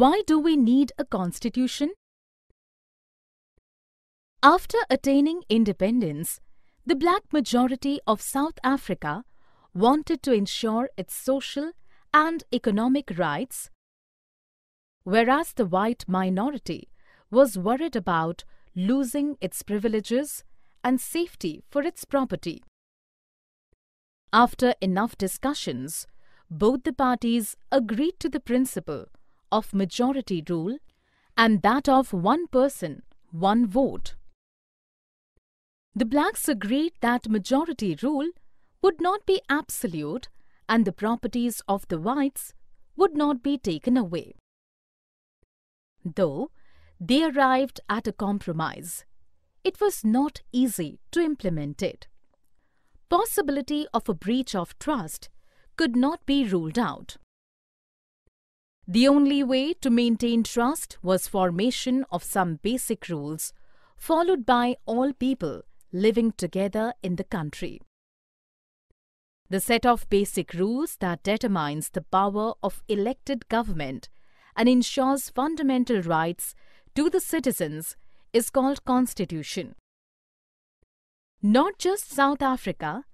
Why do we need a constitution? After attaining independence, the black majority of South Africa wanted to ensure its social and economic rights, whereas the white minority was worried about losing its privileges and safety for its property. After enough discussions, both the parties agreed to the principle of majority rule and that of one person, one vote. The blacks agreed that majority rule would not be absolute and the properties of the whites would not be taken away. Though they arrived at a compromise, it was not easy to implement it. Possibility of a breach of trust could not be ruled out. The only way to maintain trust was formation of some basic rules, followed by all people living together in the country. The set of basic rules that determines the power of elected government and ensures fundamental rights to the citizens is called constitution. Not just South Africa,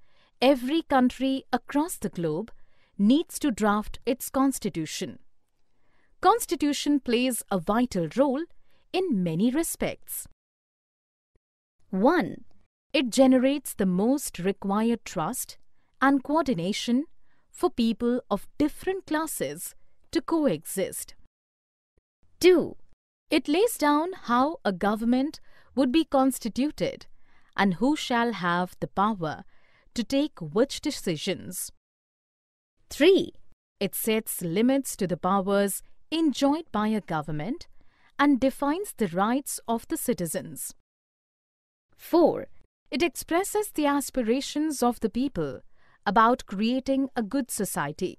every country across the globe needs to draft its constitution. Constitution plays a vital role in many respects. 1. It generates the most required trust and coordination for people of different classes to coexist. 2. It lays down how a government would be constituted and who shall have the power to take which decisions. 3. It sets limits to the powers enjoyed by a government and defines the rights of the citizens. 4. It expresses the aspirations of the people about creating a good society.